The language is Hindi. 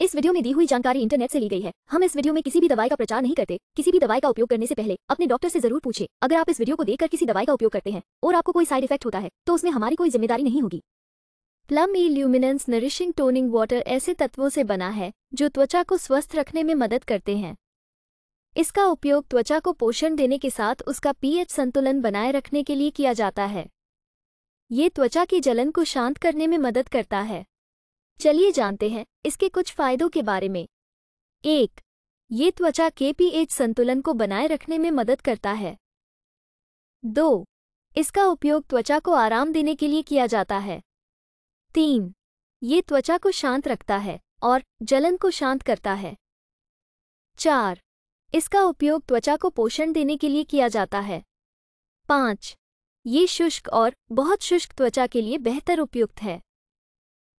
इस वीडियो में दी हुई जानकारी इंटरनेट से ली गई है हम इस वीडियो में किसी भी दवाई का प्रचार नहीं करते किसी भी दवाई का उपयोग करने से पहले अपने डॉक्टर से जरूर पूछे अगर आप इस वीडियो को देखकर किसी दवाई का उपयोग करते हैं और आपको कोई साइड इफेक्ट होता है तो उसमें हमारी कोई जिम्मेदारी नहीं होगी Plum E luminance nourishing toning water ऐसे तत्वों से बना है जो त्वचा को स्वस्थ रखने में मदद करते हैं इसका उपयोग त्वचा को पोषण देने के साथ उसका पीएच संतुलन बनाए रखने के लिए किया जाता है ये त्वचा की जलन को शांत करने में मदद करता है चलिए जानते हैं इसके कुछ फायदों के बारे में एक ये त्वचा के पीएच संतुलन को बनाए रखने में मदद करता है दो इसका उपयोग त्वचा को आराम देने के लिए किया जाता है तीन ये त्वचा को शांत रखता है और जलन को शांत करता है चार इसका उपयोग त्वचा को पोषण देने के लिए किया जाता है पाँच ये शुष्क और बहुत शुष्क त्वचा के लिए बेहतर उपयुक्त है